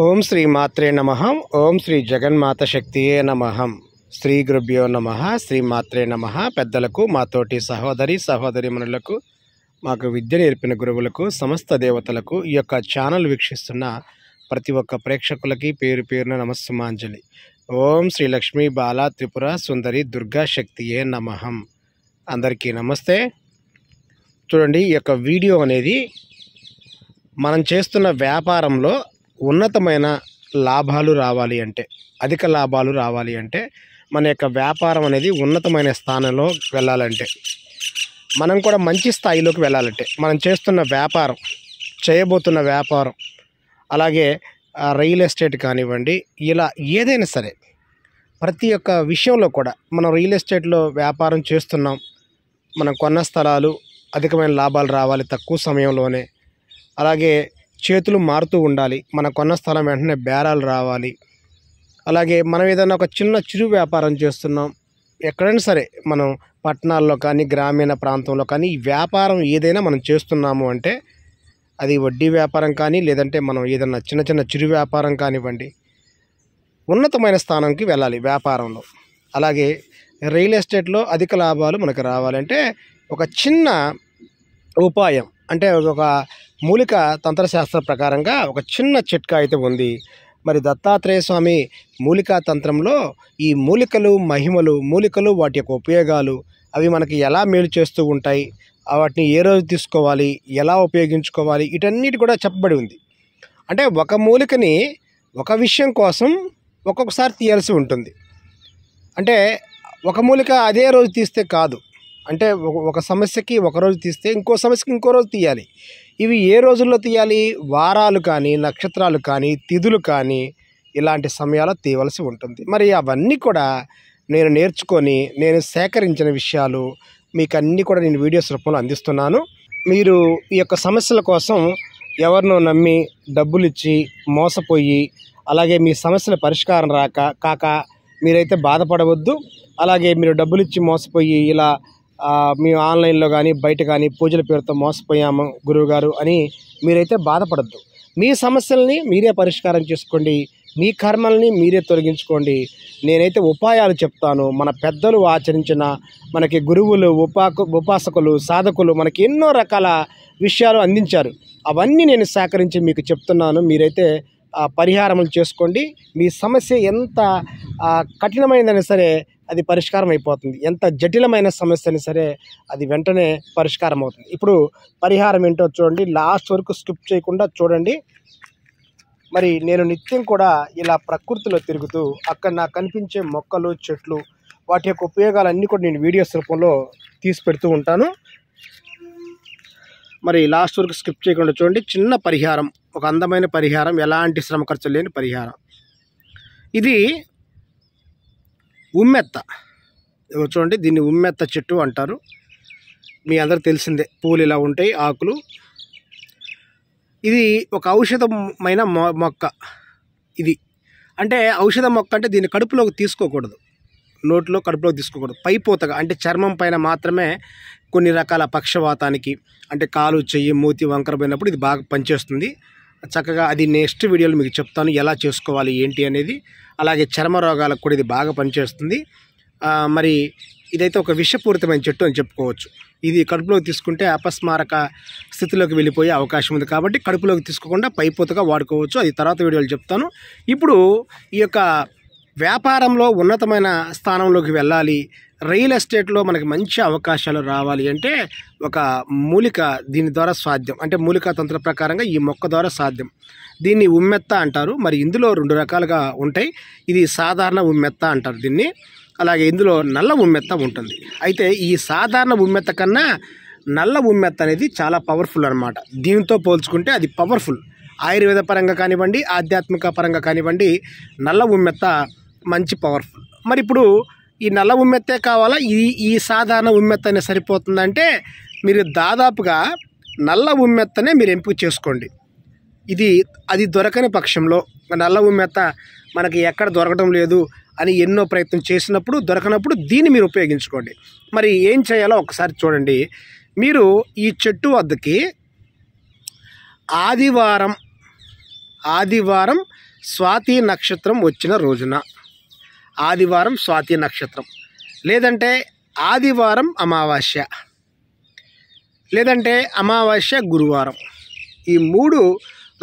ఓం శ్రీ మాత్రే నమ ఓం శ్రీ జగన్మాత శక్తియే నమహం శ్రీ గురుభ్యో నమ శ్రీ మాత్రే నమ పెద్దలకు మాతోటి సహోదరి సహోదరిమణులకు మాకు విద్య నేర్పిన గురువులకు సమస్త దేవతలకు ఈ యొక్క ఛానల్ వీక్షిస్తున్న ప్రతి ఒక్క ప్రేక్షకులకి పేరు పేరున నమస్సుమాంజలి ఓం శ్రీ లక్ష్మీ బాల త్రిపుర సుందరి దుర్గా శక్తియే నమహం అందరికీ నమస్తే చూడండి ఈ యొక్క వీడియో అనేది మనం చేస్తున్న వ్యాపారంలో ఉన్నతమైన లాభాలు రావాలి అంటే అధిక లాభాలు రావాలి అంటే మన యొక్క వ్యాపారం అనేది ఉన్నతమైన స్థానంలో వెళ్ళాలంటే మనం కూడా మంచి స్థాయిలోకి వెళ్ళాలంటే మనం చేస్తున్న వ్యాపారం చేయబోతున్న వ్యాపారం అలాగే రియల్ ఎస్టేట్ కానివ్వండి ఇలా ఏదైనా సరే ప్రతి ఒక్క విషయంలో కూడా మనం రియల్ ఎస్టేట్లో వ్యాపారం చేస్తున్నాం మనం కొన్న స్థలాలు అధికమైన లాభాలు రావాలి తక్కువ సమయంలోనే అలాగే చేతులు మారుతూ ఉండాలి మన కొన్న స్థలం వెంటనే బేరాలు రావాలి అలాగే మనం ఏదైనా ఒక చిన్న చిరు వ్యాపారం చేస్తున్నాం ఎక్కడైనా సరే మనం పట్టణాల్లో కానీ గ్రామీణ ప్రాంతంలో కానీ వ్యాపారం ఏదైనా మనం చేస్తున్నాము అంటే అది వడ్డీ వ్యాపారం కానీ లేదంటే మనం ఏదైనా చిన్న చిన్న చిరు వ్యాపారం కానివ్వండి ఉన్నతమైన స్థానంకి వెళ్ళాలి వ్యాపారంలో అలాగే రియల్ ఎస్టేట్లో అధిక లాభాలు మనకు రావాలంటే ఒక చిన్న ఉపాయం అంటే ఒక మూలిక తంత్రశాస్త్ర ప్రకారంగా ఒక చిన్న చిట్కా అయితే ఉంది మరి దత్తాత్రేయ స్వామి మూలికా తంత్రంలో ఈ మూలికలు మహిమలు మూలికలు వాటి యొక్క ఉపయోగాలు అవి మనకి ఎలా మేలు చేస్తూ ఉంటాయి వాటిని ఏ రోజు తీసుకోవాలి ఎలా ఉపయోగించుకోవాలి ఇటన్నిటి కూడా చెప్పబడి ఉంది అంటే ఒక మూలికని ఒక విషయం కోసం ఒక్కొక్కసారి తీయాల్సి ఉంటుంది అంటే ఒక మూలిక అదే రోజు తీస్తే కాదు అంటే ఒక సమస్యకి ఒక రోజు తీస్తే ఇంకో సమస్యకి ఇంకో రోజు తీయాలి ఇవి ఏ రోజుల్లో తీయాలి వారాలు కానీ నక్షత్రాలు కానీ తిథులు కానీ ఇలాంటి సమయాల్లో తీయవలసి ఉంటుంది మరి అవన్నీ కూడా నేను నేర్చుకొని నేను సేకరించిన విషయాలు మీకు అన్నీ కూడా నేను వీడియోస్ రూపంలో అందిస్తున్నాను మీరు ఈ యొక్క సమస్యల కోసం ఎవరినో నమ్మి డబ్బులు ఇచ్చి మోసపోయి అలాగే మీ సమస్యల పరిష్కారం రాక కాక మీరైతే బాధపడవద్దు అలాగే మీరు డబ్బులు ఇచ్చి మోసపోయి ఇలా మేము ఆన్లైన్లో కానీ బయట కానీ పూజల పేరుతో మోసపోయాము గురువుగారు అని మీరైతే బాధపడద్దు మీ సమస్యల్ని మీరే పరిష్కారం చేసుకోండి మీ కర్మల్ని మీరే తొలగించుకోండి నేనైతే ఉపాయాలు చెప్తాను మన పెద్దలు ఆచరించిన మనకి గురువులు ఉపాకు ఉపాసకులు సాధకులు మనకి ఎన్నో రకాల విషయాలు అందించారు అవన్నీ నేను సేకరించి మీకు చెప్తున్నాను మీరైతే పరిహారములు చేసుకోండి మీ సమస్య ఎంత కఠినమైందని సరే అది పరిష్కారం అయిపోతుంది ఎంత జటిలమైన సమస్య అయినా సరే అది వెంటనే పరిష్కారం అవుతుంది ఇప్పుడు పరిహారం ఏంటో చూడండి లాస్ట్ వరకు స్కిప్ చేయకుండా చూడండి మరి నేను నిత్యం కూడా ఇలా ప్రకృతిలో తిరుగుతూ అక్కడ నాకు కనిపించే మొక్కలు చెట్లు వాటి యొక్క ఉపయోగాలన్నీ కూడా నేను వీడియోస్ రూపంలో తీసి పెడుతూ ఉంటాను మరి లాస్ట్ వరకు స్కిప్ చేయకుండా చూడండి చిన్న పరిహారం ఒక అందమైన పరిహారం ఎలాంటి శ్రమ ఖర్చు లేని పరిహారం ఇది ఉమ్మెత్త చూడండి దీన్ని ఉమ్మెత్త చెట్టు అంటారు మీ అందరు తెలిసిందే పూలు ఇలా ఉంటాయి ఆకులు ఇది ఒక ఔషధమైన మొక్క ఇది అంటే ఔషధ మొక్క అంటే దీన్ని కడుపులోకి తీసుకోకూడదు నోట్లో కడుపులోకి తీసుకోకూడదు పైపోతగా అంటే చర్మం పైన మాత్రమే కొన్ని రకాల పక్షవాతానికి అంటే కాలు చెయ్యి మూతి వంకరపోయినప్పుడు ఇది బాగా పనిచేస్తుంది చక్కగా అది నెక్స్ట్ వీడియోలో మీకు చెప్తాను ఎలా చేసుకోవాలి ఏంటి అనేది అలాగే చర్మ రోగాలకు కూడా ఇది బాగా పనిచేస్తుంది మరి ఇదైతే ఒక విషపూరితమైన చెట్టు అని చెప్పుకోవచ్చు ఇది కడుపులోకి తీసుకుంటే అపస్మారక స్థితిలోకి వెళ్ళిపోయే అవకాశం ఉంది కాబట్టి కడుపులోకి తీసుకోకుండా పైపోతగా వాడుకోవచ్చు అది తర్వాత వీడియోలు చెప్తాను ఇప్పుడు ఈ యొక్క వ్యాపారంలో ఉన్నతమైన స్థానంలోకి వెళ్ళాలి రియల్ ఎస్టేట్లో మనకి మంచి అవకాశాలు రావాలి అంటే ఒక మూలిక దీని ద్వారా సాధ్యం అంటే మూలిక తంత్ర ప్రకారంగా ఈ మొక్క ద్వారా సాధ్యం దీన్ని ఉమ్మెత్త అంటారు మరి ఇందులో రెండు రకాలుగా ఉంటాయి ఇది సాధారణ ఉమ్మెత్త అంటారు దీన్ని అలాగే ఇందులో నల్ల ఉమ్మెత్త ఉంటుంది అయితే ఈ సాధారణ ఉమ్మెత్త కన్నా నల్ల ఉమ్మెత్త అనేది చాలా పవర్ఫుల్ అనమాట దీంతో పోల్చుకుంటే అది పవర్ఫుల్ ఆయుర్వేద పరంగా కానివ్వండి ఆధ్యాత్మిక పరంగా కానివ్వండి నల్ల ఉమ్మెత్త మంచి పవర్ఫుల్ మరి ఇప్పుడు ఈ నల్ల ఉమ్మెత్తే కావాలా ఈ ఈ సాధారణ ఉమ్మెత్తనే సరిపోతుందంటే మీరు దాదాపుగా నల్ల ఉమ్మెత్తనే మీరు ఎంపిక చేసుకోండి ఇది అది దొరకని పక్షంలో నల్ల ఉమ్మెత్త మనకి ఎక్కడ దొరకడం లేదు అని ఎన్నో ప్రయత్నం చేసినప్పుడు దొరకనప్పుడు దీన్ని మీరు ఉపయోగించుకోండి మరి ఏం చేయాలో ఒకసారి చూడండి మీరు ఈ చెట్టు వద్దకి ఆదివారం ఆదివారం స్వాతి నక్షత్రం వచ్చిన రోజున ఆదివారం స్వాతి నక్షత్రం లేదంటే ఆదివారం అమావాస్య లేదంటే అమావాస్య గురువారం ఈ మూడు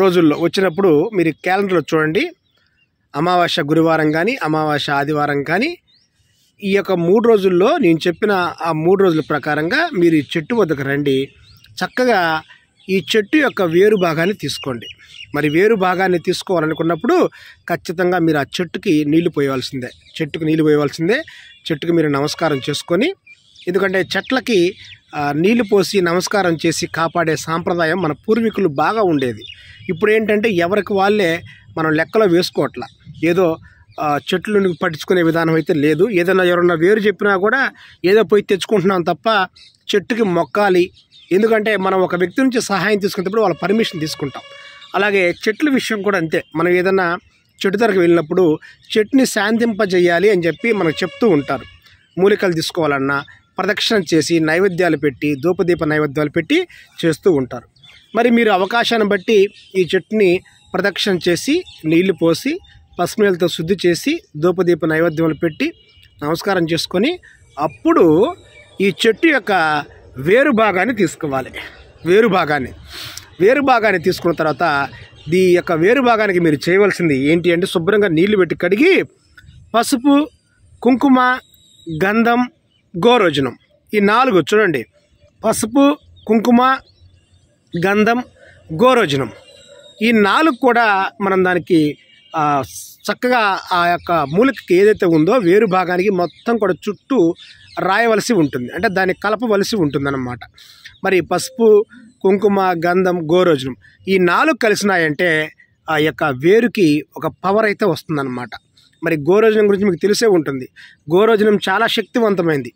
రోజుల్లో వచ్చినప్పుడు మీరు క్యాలెండర్లో చూడండి అమావాస్య గురువారం కానీ అమావాస్య ఆదివారం కానీ ఈ యొక్క మూడు రోజుల్లో నేను చెప్పిన ఆ మూడు రోజుల ప్రకారంగా మీరు ఈ చెట్టు వద్దకు రండి చక్కగా ఈ చెట్టు యొక్క వేరు భాగాన్ని తీసుకోండి మరి వేరు భాగాన్ని తీసుకోవాలనుకున్నప్పుడు ఖచ్చితంగా మీరు ఆ చెట్టుకి నీళ్లు పోయవలసిందే చెట్టుకు నీళ్లు పోయవలసిందే చెట్టుకు మీరు నమస్కారం చేసుకొని ఎందుకంటే చెట్లకి నీళ్లు పోసి నమస్కారం చేసి కాపాడే సాంప్రదాయం మన పూర్వీకులు బాగా ఉండేది ఇప్పుడు ఏంటంటే ఎవరికి వాళ్ళే మనం లెక్కలో వేసుకోవట్లా ఏదో చెట్లు పట్టించుకునే విధానం అయితే లేదు ఏదైనా ఎవరన్నా వేరు చెప్పినా కూడా ఏదో పోయి తెచ్చుకుంటున్నాం తప్ప చెట్టుకి మొక్కాలి ఎందుకంటే మనం ఒక వ్యక్తి నుంచి సహాయం తీసుకునేటప్పుడు వాళ్ళ పర్మిషన్ తీసుకుంటాం అలాగే చెట్ల విషయం కూడా అంతే మనం ఏదైనా చెట్టు ధరకు వెళ్ళినప్పుడు చెట్టుని శాంతింపజేయాలి అని చెప్పి మనకు చెప్తూ ఉంటారు మూలికలు తీసుకోవాలన్నా ప్రదక్షిణ చేసి నైవేద్యాలు పెట్టి ధూపదీప నైవేద్యాలు పెట్టి చేస్తూ ఉంటారు మరి మీరు అవకాశాన్ని బట్టి ఈ చెట్టుని ప్రదక్షిణ చేసి నీళ్లు పోసి పసుమీలతో శుద్ధి చేసి ధూపదీప నైవేద్యాలు పెట్టి నమస్కారం చేసుకొని అప్పుడు ఈ చెట్టు యొక్క వేరు భాగాన్ని తీసుకోవాలి వేరు భాగాన్ని వేరు భాగాన్ని తీసుకున్న తర్వాత దీ యొక్క వేరు భాగానికి మీరు చేయవలసింది ఏంటి అంటే శుభ్రంగా నీళ్లు పెట్టి కడిగి పసుపు కుంకుమ గంధం గోరోజనం ఈ నాలుగు చూడండి పసుపు కుంకుమ గంధం గోరోజనం ఈ నాలుగు కూడా మనం దానికి చక్కగా ఆ యొక్క మూలికకి ఏదైతే ఉందో వేరు భాగానికి మొత్తం కూడా చుట్టూ రాయవలసి ఉంటుంది అంటే దాన్ని కలపవలసి ఉంటుందన్నమాట మరి పసుపు కుంకుమ గంధం గోరోజనం ఈ నాలుగు కలిసినాయంటే ఆ యొక్క వేరుకి ఒక పవర్ అయితే వస్తుందన్నమాట మరి గోరోజనం గురించి మీకు తెలిసే ఉంటుంది గోరోజనం చాలా శక్తివంతమైంది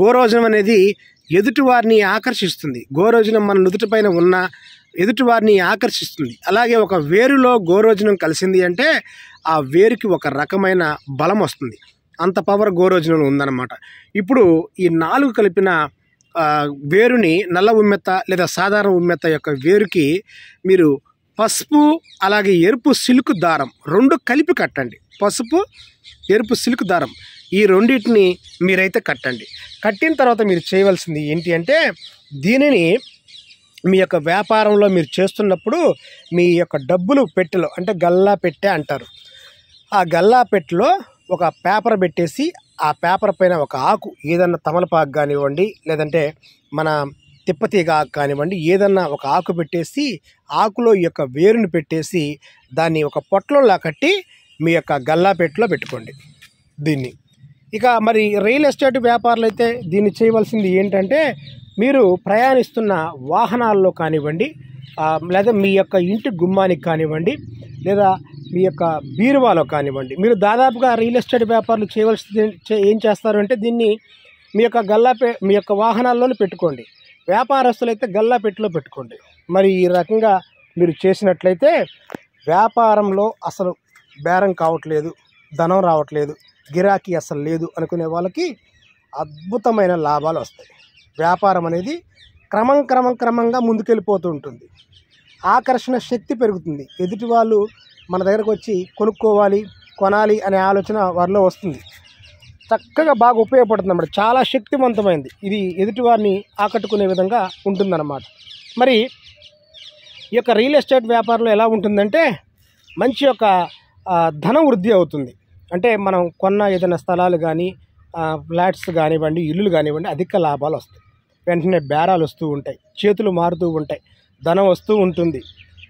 గోరోజనం అనేది ఎదుటివారిని ఆకర్షిస్తుంది గోరోజనం మన నుదుటిపైన ఉన్న ఎదుటివారిని ఆకర్షిస్తుంది అలాగే ఒక వేరులో గోరోజనం కలిసింది అంటే ఆ వేరుకి ఒక రకమైన బలం వస్తుంది అంత పవర్ గోరోజులో ఉందన్నమాట ఇప్పుడు ఈ నాలుగు కలిపిన వేరుని నల్ల ఉమ్మెత్త లేదా సాధారణ ఉమ్మెత్త యొక్క వేరుకి మీరు పసుపు అలాగే ఎరుపు సిల్క్ దారం రెండు కలిపి కట్టండి పసుపు ఎరుపు సిల్క్ దారం ఈ రెండింటిని మీరైతే కట్టండి కట్టిన తర్వాత మీరు చేయవలసింది ఏంటి అంటే దీనిని మీ యొక్క వ్యాపారంలో మీరు చేస్తున్నప్పుడు మీ యొక్క డబ్బులు పెట్టెలో అంటే గల్లా పెట్టే అంటారు ఆ గల్లా పెట్టెలో ఒక పేపర్ పెట్టేసి ఆ పేపర్ పైన ఒక ఆకు ఏదన్నా తమలపాకు కానివ్వండి లేదంటే మన తిప్పతీగ ఆకు కానివ్వండి ఏదన్నా ఒక ఆకు పెట్టేసి ఆకులో ఈ యొక్క వేరుని పెట్టేసి దాన్ని ఒక పొట్లంలో కట్టి మీ యొక్క గల్లాపెట్టులో పెట్టుకోండి దీన్ని ఇక మరి రియల్ ఎస్టేట్ వ్యాపారులు అయితే దీన్ని చేయవలసింది ఏంటంటే మీరు ప్రయాణిస్తున్న వాహనాల్లో కానివ్వండి లేదా మీ యొక్క ఇంటి గుమ్మానికి కానివ్వండి లేదా మీ యొక్క బీరువాలో కానివ్వండి మీరు దాదాపుగా రియల్ ఎస్టేట్ వ్యాపారులు చేయవలసింది ఏం చేస్తారంటే దీన్ని మీ యొక్క గల్లా మీ యొక్క వాహనాల్లోనే పెట్టుకోండి వ్యాపారస్తులైతే గల్లా పెట్టిలో పెట్టుకోండి మరి ఈ రకంగా మీరు చేసినట్లయితే వ్యాపారంలో అసలు బేరం కావట్లేదు ధనం రావట్లేదు గిరాకీ అసలు లేదు అనుకునే వాళ్ళకి అద్భుతమైన లాభాలు వస్తాయి వ్యాపారం అనేది క్రమం క్రమం క్రమంగా ముందుకెళ్ళిపోతూ ఉంటుంది ఆకర్షణ శక్తి పెరుగుతుంది ఎదుటి వాళ్ళు మన దగ్గరకు వచ్చి కొనుక్కోవాలి కొనాలి అనే ఆలోచన వారిలో వస్తుంది చక్కగా బాగా ఉపయోగపడుతుంది అన్నమాట చాలా శక్తివంతమైంది ఇది ఎదుటి వారిని ఆకట్టుకునే విధంగా ఉంటుందన్నమాట మరి ఈ యొక్క రియల్ ఎస్టేట్ వ్యాపారంలో ఎలా ఉంటుందంటే మంచి యొక్క ధన వృద్ధి అవుతుంది అంటే మనం కొన్న ఏదైనా స్థలాలు కానీ ఫ్లాట్స్ కానివ్వండి ఇల్లులు కానివ్వండి అధిక లాభాలు వస్తాయి వెంటనే బేరాలు వస్తూ ఉంటాయి చేతులు మారుతూ ఉంటాయి ధనం వస్తూ ఉంటుంది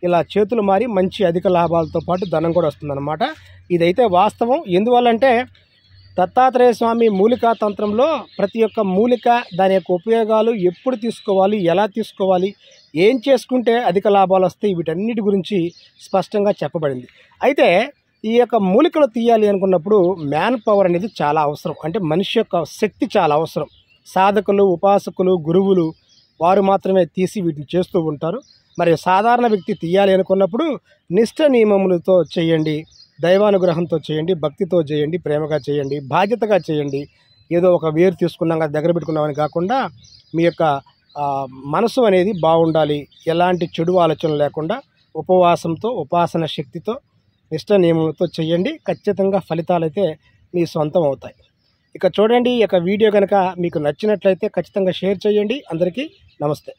ఇలా చేతులు మారి మంచి అధిక లాభాలతో పాటు ధనం కూడా వస్తుందన్నమాట ఇదైతే వాస్తవం ఎందువల్లంటే దత్తాత్రేయ స్వామి మూలికా తంత్రంలో ప్రతి ఒక్క మూలిక దాని యొక్క ఉపయోగాలు ఎప్పుడు తీసుకోవాలి ఎలా తీసుకోవాలి ఏం చేసుకుంటే అధిక లాభాలు వస్తాయి వీటన్నిటి గురించి స్పష్టంగా చెప్పబడింది అయితే ఈ యొక్క మూలికలు తీయాలి అనుకున్నప్పుడు మ్యాన్ పవర్ అనేది చాలా అవసరం అంటే మనిషి యొక్క శక్తి చాలా అవసరం సాధకులు ఉపాసకులు గురువులు వారు మాత్రమే తీసి వీటిని చేస్తూ ఉంటారు మరి సాధారణ వ్యక్తి తీయాలి అనుకున్నప్పుడు నిష్ట నియమములతో చేయండి దైవానుగ్రహంతో చేయండి భక్తితో చేయండి ప్రేమగా చేయండి బాధ్యతగా చేయండి ఏదో ఒక వేరు తీసుకున్నాం కదా దగ్గర పెట్టుకున్నామని కాకుండా మీ యొక్క మనసు అనేది బాగుండాలి ఎలాంటి చెడు ఆలోచనలు లేకుండా ఉపవాసంతో ఉపాసన శక్తితో నిష్ట నియమంతో చేయండి ఖచ్చితంగా ఫలితాలైతే మీ సొంతం అవుతాయి ఇక చూడండి ఈ యొక్క వీడియో కనుక మీకు నచ్చినట్లయితే ఖచ్చితంగా షేర్ చేయండి అందరికీ నమస్తే